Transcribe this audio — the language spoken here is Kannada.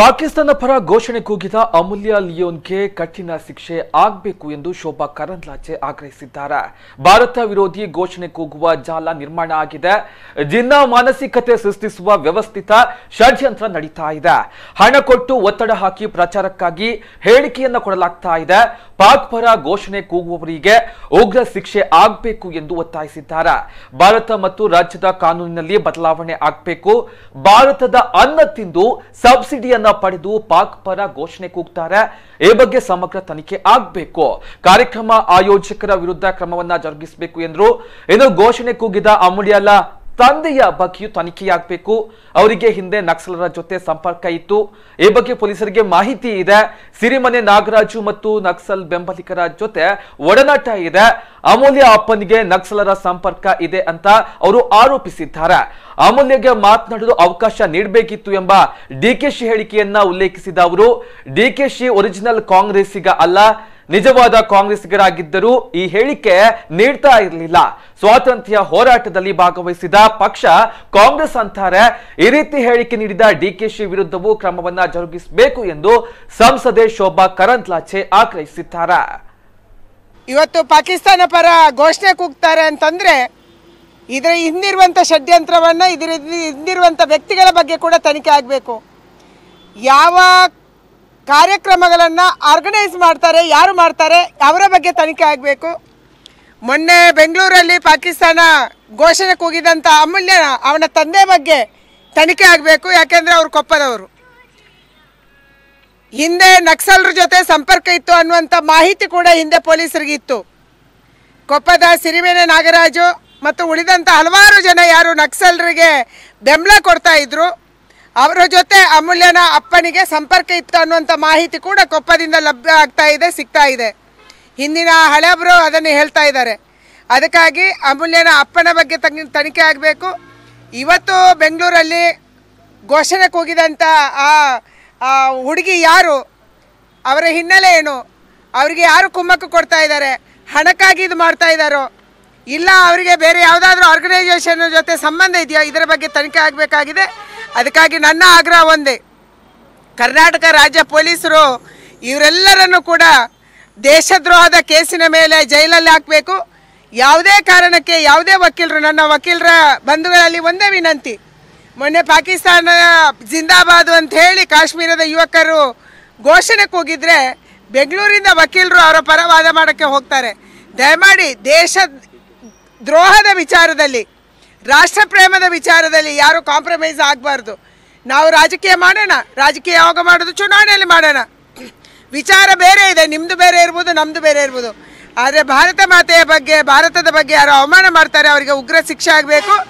ಪಾಕಿಸ್ತಾನ ಪರ ಘೋಷಣೆ ಕೂಗಿದ ಅಮೂಲ್ಯ ಲಿಯೋನ್ಗೆ ಕಠಿಣ ಶಿಕ್ಷೆ ಆಗಬೇಕು ಎಂದು ಶೋಭಾ ಕರಂದ್ಲಾಚೆ ಆಗ್ರಹಿಸಿದ್ದಾರೆ ಭಾರತ ವಿರೋಧಿ ಘೋಷಣೆ ಕೂಗುವ ಜಾಲ ನಿರ್ಮಾಣ ಆಗಿದೆ ಜಿನ್ನ ಮಾನಸಿಕತೆ ಸೃಷ್ಟಿಸುವ ವ್ಯವಸ್ಥಿತ ಷಡ್ಯಂತ್ರ ನಡೀತಾ ಇದೆ ಹಣ ಕೊಟ್ಟು ಒತ್ತಡ ಹಾಕಿ ಪ್ರಚಾರಕ್ಕಾಗಿ ಹೇಳಿಕೆಯನ್ನು ಕೊಡಲಾಗ್ತಾ ಇದೆ ಪಾಕ್ ಪರ ಘೋಷಣೆ ಕೂಗುವವರಿಗೆ ಉಗ್ರ ಶಿಕ್ಷೆ ಆಗಬೇಕು ಎಂದು ಒತ್ತಾಯಿಸಿದ್ದಾರೆ ಭಾರತ ಮತ್ತು ರಾಜ್ಯದ ಕಾನೂನಿನಲ್ಲಿ ಬದಲಾವಣೆ ಆಗಬೇಕು ಭಾರತದ ಅನ್ನ ತಿಂದು ಸಬ್ಸಿಡಿಯನ್ನು ಅನುಮತಿಯನ್ನ ಪಡೆದು ಪಾಕ್ ಪರ ಘೋಷಣೆ ಕೂಗ್ತಾರೆ ಈ ಬಗ್ಗೆ ಸಮಗ್ರ ತನಿಖೆ ಆಗಬೇಕು ಕಾರ್ಯಕ್ರಮ ಆಯೋಜಕರ ವಿರುದ್ಧ ಕ್ರಮವನ್ನ ಜರುಗಿಸಬೇಕು ಎಂದರು ಇನ್ನು ಘೋಷಣೆ ಕೂಗಿದ ಅಮೂಲ್ಯಲ ತಂದೆಯ ಬಗ್ಗೆಯೂ ತನಿಖೆಯಾಗಬೇಕು ಅವರಿಗೆ ಹಿಂದೆ ನಕ್ಸಲರ ಜೊತೆ ಸಂಪರ್ಕ ಇತ್ತು ಈ ಬಗ್ಗೆ ಪೊಲೀಸರಿಗೆ ಮಾಹಿತಿ ಇದೆ ಸಿರಿಮನೆ ನಾಗರಾಜು ಮತ್ತು ನಕ್ಸಲ್ ಬೆಂಬಲಿಗರ ಜೊತೆ ಒಡನಾಟ ಇದೆ ಅಮೂಲ್ಯ ಅಪ್ಪನಿಗೆ ನಕ್ಸಲರ ಸಂಪರ್ಕ ಇದೆ ಅಂತ ಅವರು ಆರೋಪಿಸಿದ್ದಾರೆ ಅಮೂಲ್ಯಗೆ ಮಾತನಾಡಲು ಅವಕಾಶ ನೀಡಬೇಕಿತ್ತು ಎಂಬ ಡಿಕೆಶಿ ಹೇಳಿಕೆಯನ್ನ ಉಲ್ಲೇಖಿಸಿದ ಅವರು ಡಿಕೆಶಿ ಒರಿಜಿನಲ್ ಕಾಂಗ್ರೆಸ್ಸಿಗ ಅಲ್ಲ ನಿಜವಾದ ಕಾಂಗ್ರೆಸ್ಗರಾಗಿದ್ದರೂ ಈ ಹೇಳಿಕೆ ನೀಡ್ತಾ ಇರಲಿಲ್ಲ ಸ್ವಾತಂತ್ರ್ಯ ಹೋರಾಟದಲ್ಲಿ ಭಾಗವಹಿಸಿದ ಪಕ್ಷ ಕಾಂಗ್ರೆಸ್ ಅಂತಾರೆ ಈ ರೀತಿ ಹೇಳಿಕೆ ನೀಡಿದ ಡಿಕೆಶಿ ವಿರುದ್ಧವೂ ಕ್ರಮವನ್ನ ಜರುಗಿಸಬೇಕು ಎಂದು ಸಂಸದೆ ಶೋಭಾ ಕರಂತ್ಲಾಚೆ ಆಗ್ರಹಿಸಿದ್ದಾರೆ ಇವತ್ತು ಪಾಕಿಸ್ತಾನ ಪರ ಘೋಷಣೆ ಕೂಗ್ತಾರೆ ಅಂತಂದ್ರೆ ಇದರ ಹಿಂದಿರುವಂಥ ಷಡ್ಯಂತ್ರವನ್ನ ಇದರ ಹಿಂದಿರುವಂಥ ವ್ಯಕ್ತಿಗಳ ಬಗ್ಗೆ ಕೂಡ ತನಿಖೆ ಆಗಬೇಕು ಯಾವ ಕಾರ್ಯಕ್ರಮಗಳನ್ನು ಆರ್ಗನೈಸ್ ಮಾಡ್ತಾರೆ ಯಾರು ಮಾಡ್ತಾರೆ ಅವರ ಬಗ್ಗೆ ತನಿಖೆ ಆಗಬೇಕು ಮೊನ್ನೆ ಬೆಂಗಳೂರಲ್ಲಿ ಪಾಕಿಸ್ತಾನ ಘೋಷಣೆ ಕೂಗಿದಂಥ ಅಮೂಲ್ಯ ಅವನ ತಂದೆ ಬಗ್ಗೆ ತನಿಖೆ ಆಗಬೇಕು ಯಾಕೆಂದರೆ ಅವರು ಕೊಪ್ಪದವರು ಹಿಂದೆ ನಕ್ಸಲ್ರ ಜೊತೆ ಸಂಪರ್ಕ ಇತ್ತು ಅನ್ನುವಂಥ ಮಾಹಿತಿ ಕೂಡ ಹಿಂದೆ ಪೊಲೀಸರಿಗೆ ಇತ್ತು ಕೊಪ್ಪದ ಸಿರಿಮೇನೆ ನಾಗರಾಜು ಮತ್ತು ಉಳಿದಂಥ ಹಲವಾರು ಜನ ಯಾರು ನಕ್ಸಲರಿಗೆ ಬೆಂಬಲ ಕೊಡ್ತಾ ಇದ್ರು ಅವರ ಜೊತೆ ಅಮೂಲ್ಯನ ಅಪ್ಪನಿಗೆ ಸಂಪರ್ಕ ಇತ್ತು ಅನ್ನುವಂಥ ಮಾಹಿತಿ ಕೂಡ ಕೊಪ್ಪದಿಂದ ಲಭ್ಯ ಆಗ್ತಾ ಇದೆ ಸಿಗ್ತಾ ಇದೆ ಹಿಂದಿನ ಹಳೆಯವರು ಅದನ್ನು ಹೇಳ್ತಾ ಇದ್ದಾರೆ ಅದಕ್ಕಾಗಿ ಅಮೂಲ್ಯನ ಅಪ್ಪನ ಬಗ್ಗೆ ತನಿಖೆ ಆಗಬೇಕು ಇವತ್ತು ಬೆಂಗಳೂರಲ್ಲಿ ಘೋಷಣೆ ಕೂಗಿದಂಥ ಆ ಹುಡುಗಿ ಯಾರು ಅವರ ಹಿನ್ನೆಲೆ ಏನು ಅವರಿಗೆ ಯಾರು ಕುಮ್ಮಕ್ಕು ಕೊಡ್ತಾ ಇದ್ದಾರೆ ಹಣಕ್ಕಾಗಿ ಇದು ಮಾಡ್ತಾ ಇದ್ದಾರೋ ಇಲ್ಲ ಅವರಿಗೆ ಬೇರೆ ಯಾವುದಾದ್ರೂ ಆರ್ಗನೈಸೇಷನ್ ಜೊತೆ ಸಂಬಂಧ ಇದೆಯೋ ಇದರ ಬಗ್ಗೆ ತನಿಖೆ ಆಗಬೇಕಾಗಿದೆ ಅದಕ್ಕಾಗಿ ನನ್ನ ಆಗ್ರಹ ಒಂದೇ ಕರ್ನಾಟಕ ರಾಜ್ಯ ಪೊಲೀಸರು ಇವರೆಲ್ಲರನ್ನು ಕೂಡ ದೇಶದ್ರೋಹದ ಕೇಸಿನ ಮೇಲೆ ಜೈಲಲ್ಲಿ ಹಾಕಬೇಕು ಯಾವುದೇ ಕಾರಣಕ್ಕೆ ಯಾವುದೇ ವಕೀಲರು ನನ್ನ ವಕೀಲರ ಬಂಧುಗಳಲ್ಲಿ ಒಂದೇ ವಿನಂತಿ ಮೊನ್ನೆ ಪಾಕಿಸ್ತಾನ ಜಿಂದಾಬಾದ್ ಅಂತ ಹೇಳಿ ಕಾಶ್ಮೀರದ ಯುವಕರು ಘೋಷಣೆ ಕೂಗಿದ್ರೆ ಬೆಂಗಳೂರಿಂದ ವಕೀಲರು ಅವರ ಪರವಾದ ಮಾಡೋಕ್ಕೆ ಹೋಗ್ತಾರೆ ದಯಮಾಡಿ ದೇಶ ದ್ರೋಹದ ವಿಚಾರದಲ್ಲಿ ರಾಷ್ಟ್ರ ಪ್ರೇಮದ ವಿಚಾರದಲ್ಲಿ ಯಾರು ಕಾಂಪ್ರಮೈಸ್ ಆಗಬಾರ್ದು ನಾವು ರಾಜಕೀಯ ಮಾಡೋಣ ರಾಜಕೀಯ ಯಾವಾಗ ಮಾಡೋದು ಚುನಾವಣೆಯಲ್ಲಿ ಮಾಡೋಣ ವಿಚಾರ ಬೇರೆ ಇದೆ ನಿಮ್ಮದು ಬೇರೆ ಇರ್ಬೋದು ನಮ್ಮದು ಬೇರೆ ಇರ್ಬೋದು ಆದರೆ ಭಾರತ ಮಾತೆಯ ಬಗ್ಗೆ ಭಾರತದ ಬಗ್ಗೆ ಯಾರು ಅವಮಾನ ಮಾಡ್ತಾರೆ ಅವರಿಗೆ ಉಗ್ರ ಶಿಕ್ಷೆ ಆಗಬೇಕು